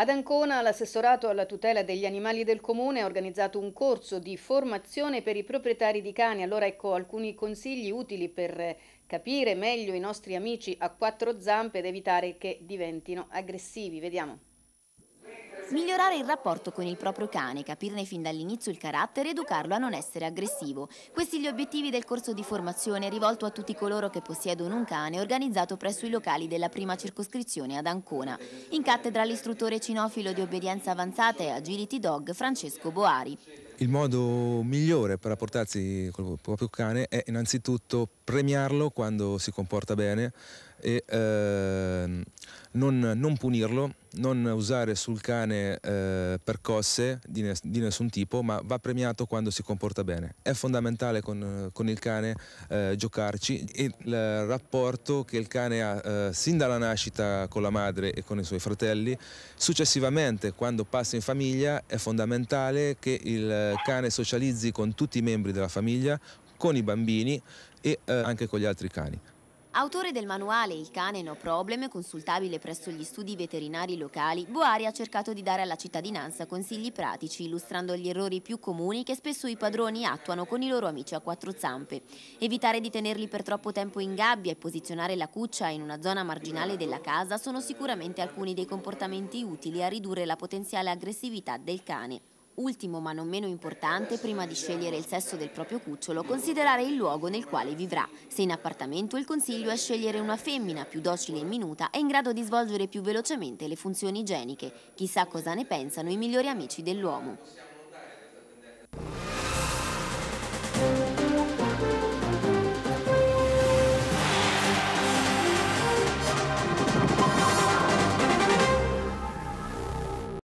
Ad Ancona l'assessorato alla tutela degli animali del comune ha organizzato un corso di formazione per i proprietari di cani. Allora ecco alcuni consigli utili per capire meglio i nostri amici a quattro zampe ed evitare che diventino aggressivi. Vediamo. Migliorare il rapporto con il proprio cane, capirne fin dall'inizio il carattere, educarlo a non essere aggressivo. Questi gli obiettivi del corso di formazione rivolto a tutti coloro che possiedono un cane organizzato presso i locali della prima circoscrizione ad Ancona. In cattedra l'istruttore cinofilo di obbedienza avanzata e agility dog Francesco Boari. Il modo migliore per rapportarsi col proprio cane è innanzitutto premiarlo quando si comporta bene e ehm, non, non punirlo, non usare sul cane eh, percosse di, ne, di, nessun tipo, ma va premiato quando si comporta bene. È fondamentale con, con il cane eh, giocarci e il rapporto che il cane ha eh, sin dalla nascita con la madre e con i suoi fratelli, successivamente quando passa in famiglia è fondamentale che il cane socializzi con tutti i membri della famiglia, con i bambini e eh, anche con gli altri cani. Autore del manuale Il cane no problem, consultabile presso gli studi veterinari locali, Boari ha cercato di dare alla cittadinanza consigli pratici, illustrando gli errori più comuni che spesso i padroni attuano con i loro amici a quattro zampe. Evitare di tenerli per troppo tempo in gabbia e posizionare la cuccia in una zona marginale della casa sono sicuramente alcuni dei comportamenti utili a ridurre la potenziale aggressività del cane ultimo ma non meno importante, prima di scegliere il sesso del proprio cucciolo, considerare il luogo nel quale vivrà. Se in appartamento il consiglio è scegliere una femmina più docile e minuta e in grado di svolgere più velocemente le funzioni igieniche. Chissà cosa ne pensano i migliori amici dell'uomo.